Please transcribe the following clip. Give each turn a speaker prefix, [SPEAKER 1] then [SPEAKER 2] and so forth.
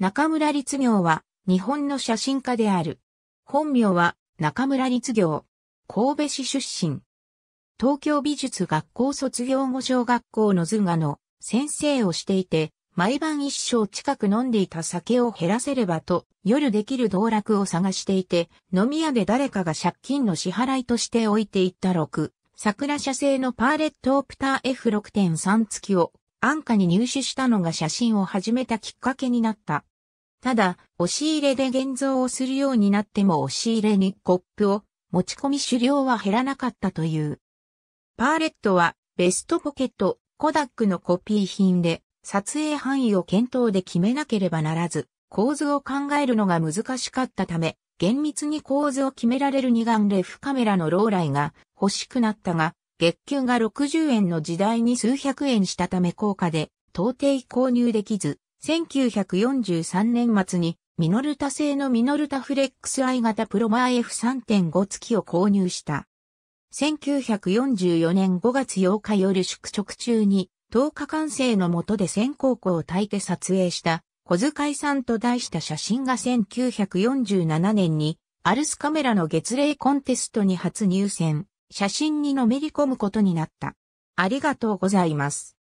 [SPEAKER 1] 中村律行は
[SPEAKER 2] 日本の写真家である。本名は中村律行。神戸市出身。東京美術学校卒業後小学校の図画の先生をしていて、毎晩一生近く飲んでいた酒を減らせればと夜できる道楽を探していて、飲み屋で誰かが借金の支払いとして置いていった6、桜社製のパーレットオプター F6.3 付きを安価に入手したのが写真を始めたきっかけになった。ただ、押し入れで現像をするようになっても押し入れにコップを持ち込み狩猟は減らなかったという。パーレットはベストポケット、コダックのコピー品で撮影範囲を検討で決めなければならず、構図を考えるのが難しかったため、厳密に構図を決められる二眼レフカメラのローライが欲しくなったが、月給が60円の時代に数百円したため高価で、到底購入できず、1943年末にミノルタ製のミノルタフレックス I 型プロマー F3.5 付きを購入した。1944年5月8日夜宿直中に10日完成の下で先行校を焚いて撮影した小遣いさんと題した写真が1947年にアルスカメラの月例コンテストに初入選、写真にのめり込むことになった。ありがとうございます。